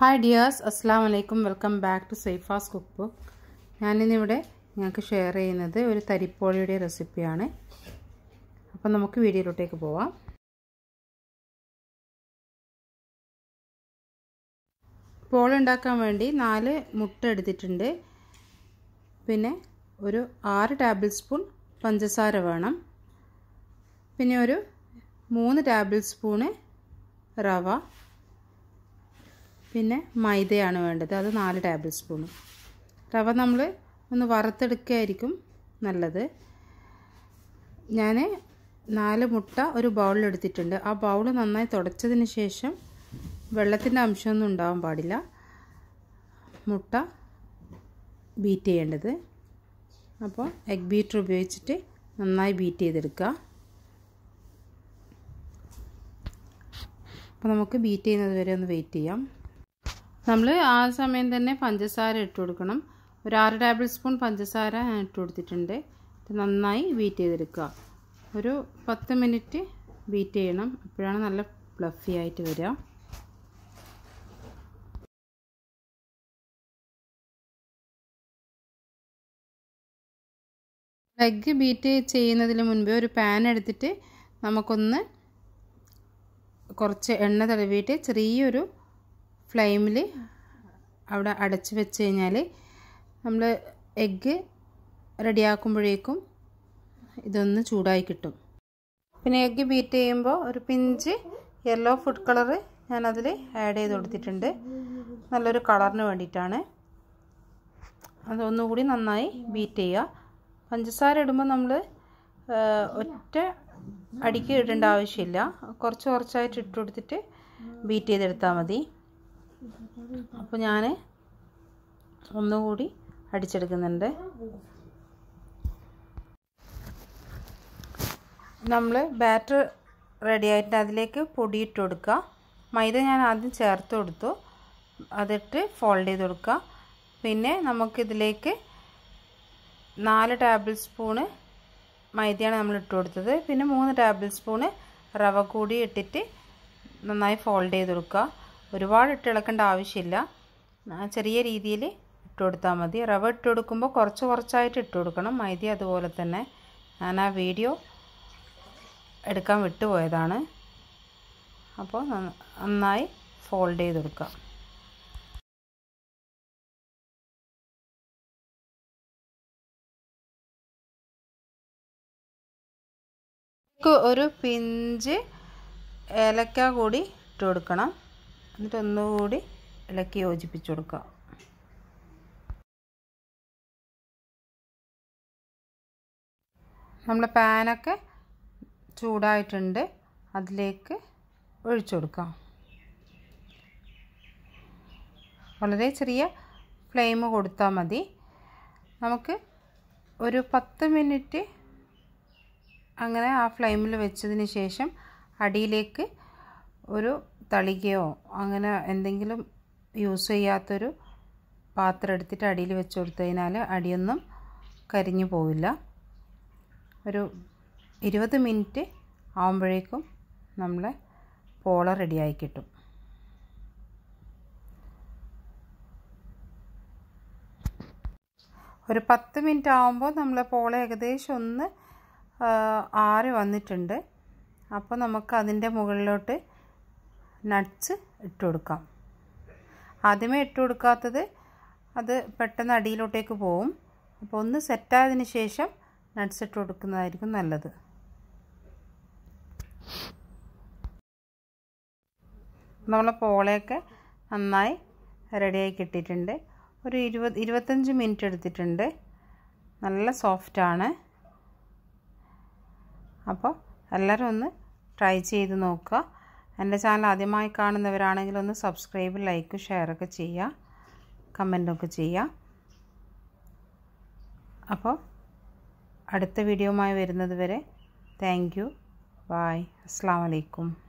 hi dears അസ്സാം വലൈക്കും welcome back to സേഫാസ് കുക്ക് ബുക്ക് ഞാനിന്നിവിടെ ഞങ്ങൾക്ക് ഷെയർ ചെയ്യുന്നത് ഒരു തരിപ്പോളിയുടെ റെസിപ്പിയാണ് അപ്പം നമുക്ക് വീഡിയോയിലോട്ടേക്ക് പോവാം പോളി ഉണ്ടാക്കാൻ വേണ്ടി നാല് മുട്ട എടുത്തിട്ടുണ്ട് പിന്നെ ഒരു ആറ് ടേബിൾ സ്പൂൺ പഞ്ചസാര വേണം പിന്നെ ഒരു മൂന്ന് ടേബിൾ സ്പൂണ് റവ പിന്നെ മൈദയാണ് വേണ്ടത് അത് നാല് ടേബിൾ സ്പൂൺ റവ നമ്മൾ ഒന്ന് വറുത്തെടുക്കുകയായിരിക്കും നല്ലത് ഞാൻ നാല് മുട്ട ഒരു ബൗളിലെടുത്തിട്ടുണ്ട് ആ ബൗൾ നന്നായി തുടച്ചതിന് ശേഷം വെള്ളത്തിൻ്റെ അംശമൊന്നും ഉണ്ടാവാൻ പാടില്ല മുട്ട ബീറ്റ് ചെയ്യേണ്ടത് അപ്പോൾ എഗ് ബീറ്റർ ഉപയോഗിച്ചിട്ട് നന്നായി ബീറ്റ് ചെയ്തെടുക്കുക അപ്പോൾ നമുക്ക് ബീറ്റ് ചെയ്യുന്നത് വരെ ഒന്ന് വെയിറ്റ് ചെയ്യാം നമ്മൾ ആ സമയം തന്നെ പഞ്ചസാര ഇട്ട് കൊടുക്കണം ഒരു ആറ് ടേബിൾ സ്പൂൺ പഞ്ചസാര ഞാൻ ഇട്ട് കൊടുത്തിട്ടുണ്ട് നന്നായി ബീറ്റ് ചെയ്തെടുക്കുക ഒരു പത്ത് മിനിറ്റ് ബീറ്റ് ചെയ്യണം അപ്പോഴാണ് നല്ല ഫ്ലഫി ആയിട്ട് വരിക എഗ് ബീറ്റ് ചെയ്യുന്നതിന് മുൻപേ ഒരു പാൻ എടുത്തിട്ട് നമുക്കൊന്ന് കുറച്ച് എണ്ണ തടവിയിട്ട് ചെറിയൊരു ഫ്ലെയിമിൽ അവിടെ അടച്ച് വെച്ച് കഴിഞ്ഞാൽ നമ്മൾ എഗ്ഗ് റെഡിയാക്കുമ്പോഴേക്കും ഇതൊന്ന് ചൂടായി കിട്ടും പിന്നെ എഗ്ഗ് ബീറ്റ് ചെയ്യുമ്പോൾ ഒരു പിഞ്ച് യെല്ലോ ഫുഡ് കളറ് ഞാനതിൽ ആഡ് ചെയ്ത് കൊടുത്തിട്ടുണ്ട് നല്ലൊരു കളറിന് വേണ്ടിയിട്ടാണ് അതൊന്നുകൂടി നന്നായി ബീറ്റ് ചെയ്യുക പഞ്ചസാര ഇടുമ്പോൾ നമ്മൾ ഒറ്റ അടിക്ക് ഇടേണ്ട ആവശ്യമില്ല കുറച്ച് കുറച്ചായിട്ട് ഇട്ട് കൊടുത്തിട്ട് ബീറ്റ് ചെയ്തെടുത്താൽ മതി അപ്പോൾ ഞാൻ ഒന്നുകൂടി അടിച്ചെടുക്കുന്നുണ്ട് നമ്മൾ ബാറ്റർ റെഡി ആയിട്ട് അതിലേക്ക് പൊടിയിട്ട് കൊടുക്കുക മൈദ ഞാൻ ആദ്യം ചേർത്ത് കൊടുത്തു അതിട്ട് ഫോൾഡ് ചെയ്ത് കൊടുക്കുക പിന്നെ നമുക്കിതിലേക്ക് നാല് ടേബിൾ സ്പൂണ് മൈദയാണ് നമ്മൾ ഇട്ട് കൊടുത്തത് പിന്നെ മൂന്ന് ടേബിൾ സ്പൂണ് റവ കൂടി ഇട്ടിട്ട് നന്നായി ഫോൾഡ് ചെയ്ത് കൊടുക്കുക ഒരുപാട് ഇട്ടിളക്കേണ്ട ആവശ്യമില്ല ചെറിയ രീതിയിൽ ഇട്ട് കൊടുത്താൽ മതി റവ ഇട്ട് കൊടുക്കുമ്പോൾ കുറച്ച് കുറച്ചായിട്ട് ഇട്ട് കൊടുക്കണം മൈദ അതുപോലെ തന്നെ ഞാൻ ആ വീഡിയോ എടുക്കാൻ വിട്ടുപോയതാണ് അപ്പോൾ നന്നായി ഫോൾഡ് ചെയ്ത് കൊടുക്കാം ഒരു പിഞ്ച് ഏലക്ക കൂടി ഇട്ട് കൊടുക്കണം എന്നിട്ട് ഒന്നുകൂടി ഇളക്കി യോജിപ്പിച്ചു കൊടുക്കുക നമ്മളെ പാനൊക്കെ ചൂടായിട്ടുണ്ട് അതിലേക്ക് ഒഴിച്ചു കൊടുക്കാം വളരെ ചെറിയ ഫ്ലെയിം കൊടുത്താൽ മതി നമുക്ക് ഒരു പത്ത് മിനിറ്റ് അങ്ങനെ ആ ഫ്ലെയിമിൽ വെച്ചതിന് ശേഷം അടിയിലേക്ക് ഒരു തളികയോ അങ്ങനെ എന്തെങ്കിലും യൂസ് ചെയ്യാത്തൊരു പാത്രം എടുത്തിട്ട് അടിയിൽ വെച്ച് കൊടുത്തു കഴിഞ്ഞാൽ അടിയൊന്നും കരിഞ്ഞു പോവില്ല ഒരു ഇരുപത് മിനിറ്റ് ആകുമ്പോഴേക്കും നമ്മളെ പോള റെഡിയായി കിട്ടും ഒരു പത്ത് മിനിറ്റ് ആകുമ്പോൾ നമ്മളെ പോള ഏകദേശം ഒന്ന് ആറി വന്നിട്ടുണ്ട് അപ്പോൾ നമുക്ക് അതിൻ്റെ മുകളിലോട്ട് നട്ട്സ് ഇട്ട് കൊടുക്കാം ആദ്യമേ ഇട്ട് കൊടുക്കാത്തത് അത് പെട്ടെന്ന് അടിയിലോട്ടേക്ക് പോവും അപ്പോൾ ഒന്ന് സെറ്റായതിന് ശേഷം നട്ട്സ് ഇട്ട് കൊടുക്കുന്നതായിരിക്കും നല്ലത് നമ്മളെ പോളയൊക്കെ നന്നായി റെഡിയായി കിട്ടിയിട്ടുണ്ട് ഒരു ഇരുപത് ഇരുപത്തഞ്ച് മിനിറ്റ് എടുത്തിട്ടുണ്ട് നല്ല സോഫ്റ്റാണ് അപ്പോൾ എല്ലാവരും ഒന്ന് ട്രൈ ചെയ്ത് നോക്കുക എൻ്റെ ചാനൽ ആദ്യമായി കാണുന്നവരാണെങ്കിൽ ഒന്ന് സബ്സ്ക്രൈബ് ലൈക്ക് ഷെയറൊക്കെ ചെയ്യുക കമൻറ്റൊക്കെ ചെയ്യുക അപ്പോൾ അടുത്ത വീഡിയോയുമായി വരുന്നത് വരെ താങ്ക് യു ബായ് അസ്സാം വലൈക്കും